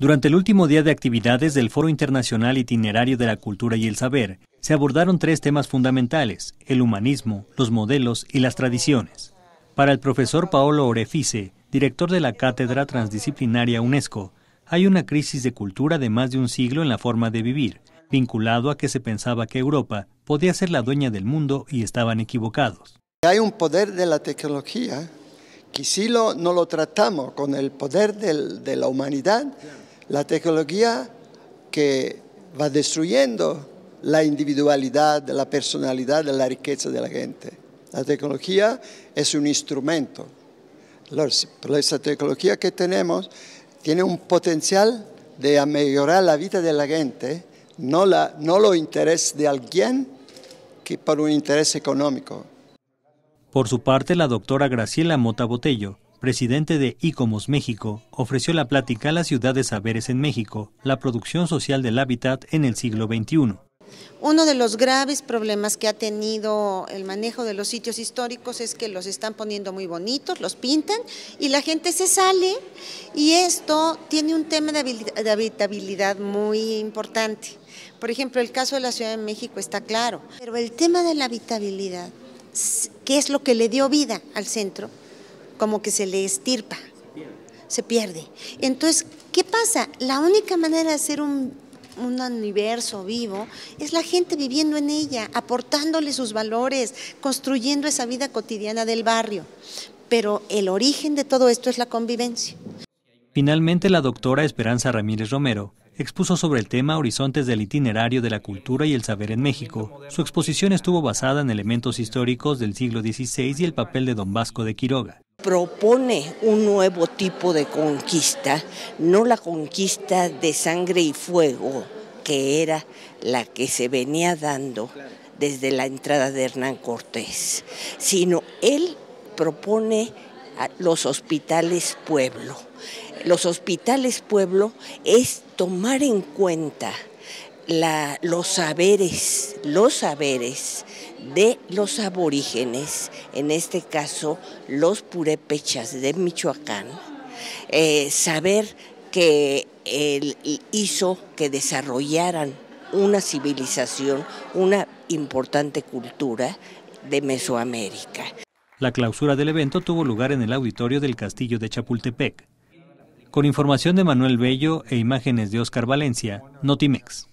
Durante el último día de actividades del Foro Internacional Itinerario de la Cultura y el Saber, se abordaron tres temas fundamentales, el humanismo, los modelos y las tradiciones. Para el profesor Paolo Orefice, director de la Cátedra Transdisciplinaria UNESCO, hay una crisis de cultura de más de un siglo en la forma de vivir, vinculado a que se pensaba que Europa podía ser la dueña del mundo y estaban equivocados. Hay un poder de la tecnología que si no lo tratamos con el poder de la humanidad, la tecnología que va destruyendo la individualidad, la personalidad, la riqueza de la gente. La tecnología es un instrumento. Esa tecnología que tenemos tiene un potencial de mejorar la vida de la gente, no, la, no lo interés de alguien que por un interés económico. Por su parte, la doctora Graciela Mota Botello presidente de ICOMOS México, ofreció la plática a la ciudad de saberes en México, la producción social del hábitat en el siglo XXI. Uno de los graves problemas que ha tenido el manejo de los sitios históricos es que los están poniendo muy bonitos, los pintan y la gente se sale y esto tiene un tema de habitabilidad muy importante. Por ejemplo, el caso de la Ciudad de México está claro, pero el tema de la habitabilidad, ¿qué es lo que le dio vida al centro? como que se le estirpa, se pierde. Entonces, ¿qué pasa? La única manera de hacer un, un universo vivo es la gente viviendo en ella, aportándole sus valores, construyendo esa vida cotidiana del barrio. Pero el origen de todo esto es la convivencia. Finalmente, la doctora Esperanza Ramírez Romero expuso sobre el tema Horizontes del Itinerario de la Cultura y el Saber en México. Su exposición estuvo basada en elementos históricos del siglo XVI y el papel de don Vasco de Quiroga propone un nuevo tipo de conquista, no la conquista de sangre y fuego, que era la que se venía dando desde la entrada de Hernán Cortés, sino él propone los hospitales pueblo. Los hospitales pueblo es tomar en cuenta los saberes, los saberes de los aborígenes en este caso los purépechas de Michoacán, eh, saber que él hizo que desarrollaran una civilización, una importante cultura de Mesoamérica. La clausura del evento tuvo lugar en el auditorio del Castillo de Chapultepec. Con información de Manuel Bello e imágenes de Oscar Valencia, Notimex.